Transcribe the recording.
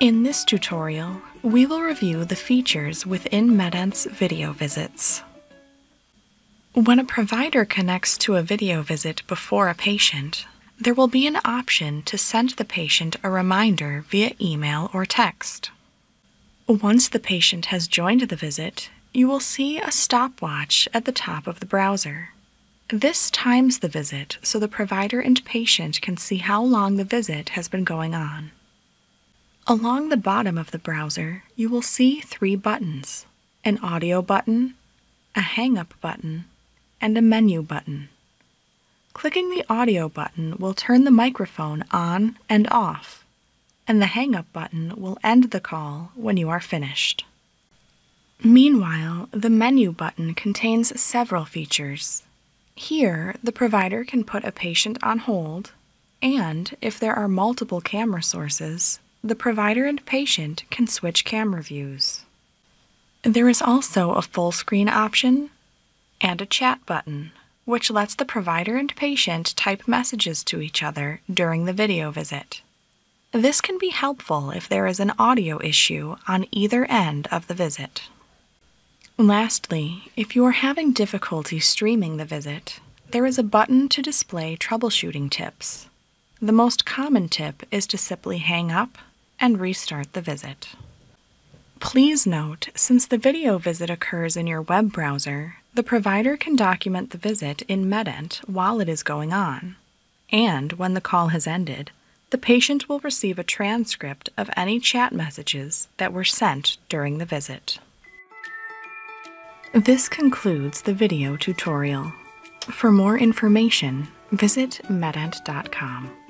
In this tutorial, we will review the features within Medent's video visits. When a provider connects to a video visit before a patient, there will be an option to send the patient a reminder via email or text. Once the patient has joined the visit, you will see a stopwatch at the top of the browser. This times the visit so the provider and patient can see how long the visit has been going on. Along the bottom of the browser, you will see three buttons an audio button, a hang up button, and a menu button. Clicking the audio button will turn the microphone on and off, and the hang up button will end the call when you are finished. Meanwhile, the menu button contains several features. Here, the provider can put a patient on hold, and if there are multiple camera sources, the provider and patient can switch camera views. There is also a full screen option and a chat button, which lets the provider and patient type messages to each other during the video visit. This can be helpful if there is an audio issue on either end of the visit. Lastly, if you are having difficulty streaming the visit, there is a button to display troubleshooting tips. The most common tip is to simply hang up and restart the visit. Please note, since the video visit occurs in your web browser, the provider can document the visit in MedEnt while it is going on. And when the call has ended, the patient will receive a transcript of any chat messages that were sent during the visit. This concludes the video tutorial. For more information, visit medent.com.